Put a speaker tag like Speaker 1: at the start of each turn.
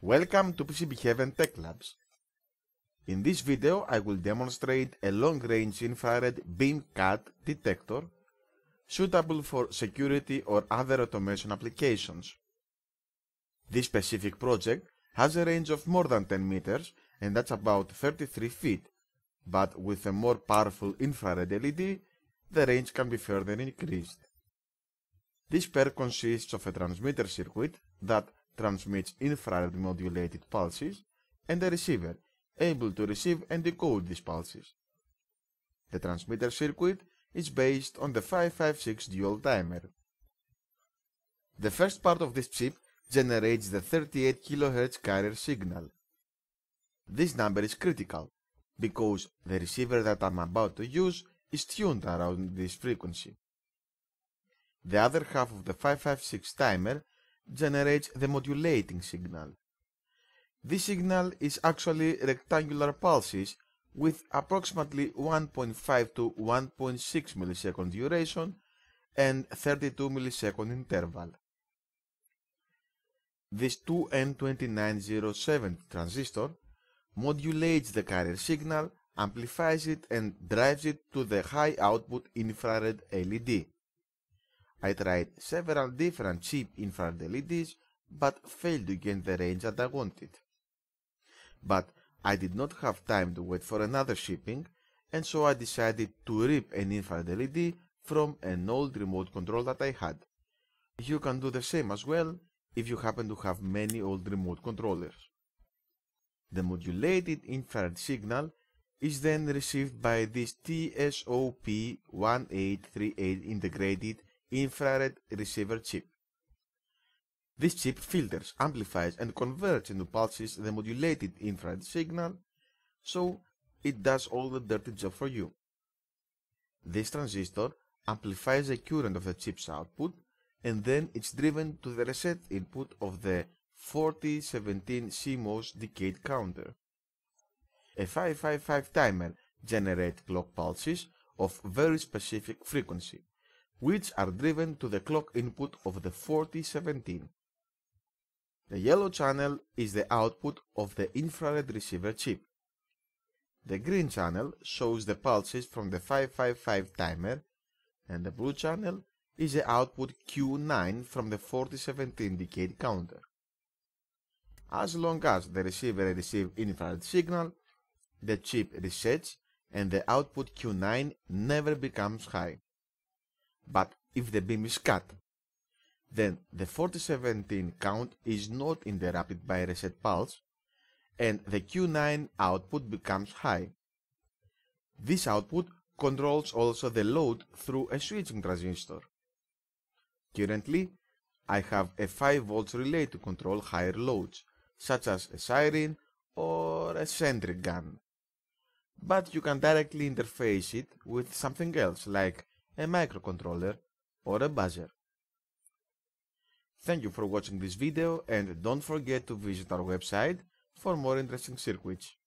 Speaker 1: Welcome to PCB Heaven Tech Labs. In this video I will demonstrate a long-range infrared beam cut detector suitable for security or other automation applications. This specific project has a range of more than 10 meters and that's about 33 feet, but with a more powerful infrared LED the range can be further increased. This pair consists of a transmitter circuit that transmits infrared modulated pulses, and a receiver, able to receive and decode these pulses. The transmitter circuit is based on the 556 dual timer. The first part of this chip generates the 38 kHz carrier signal. This number is critical, because the receiver that I'm about to use is tuned around this frequency. The other half of the 556 timer generates the modulating signal. This signal is actually rectangular pulses with approximately 1.5 to 1.6 millisecond duration and 32 millisecond interval. This 2N2907 transistor modulates the carrier signal, amplifies it and drives it to the high output infrared LED. I tried several different cheap infrared LEDs, but failed to gain the range that I wanted. But I did not have time to wait for another shipping, and so I decided to rip an infrared LED from an old remote control that I had. You can do the same as well if you happen to have many old remote controllers. The modulated infrared signal is then received by this TSOP1838 integrated infrared receiver chip. This chip filters, amplifies and converts into pulses the modulated infrared signal, so it does all the dirty job for you. This transistor amplifies the current of the chip's output and then it's driven to the reset input of the 4017 CMOS decade counter. A 555 timer generates clock pulses of very specific frequency which are driven to the clock input of the 4017. The yellow channel is the output of the infrared receiver chip. The green channel shows the pulses from the 555 timer and the blue channel is the output Q9 from the 4017 decade counter. As long as the receiver receives infrared signal, the chip resets and the output Q9 never becomes high. But if the beam is cut, then the 4017 count is not interrupted by reset pulse and the Q9 output becomes high. This output controls also the load through a switching transistor. Currently, I have a 5 volts relay to control higher loads, such as a siren or a sentry gun. But you can directly interface it with something else like a microcontroller, or a buzzer. Thank you for watching this video and don't forget to visit our website for more interesting circuits.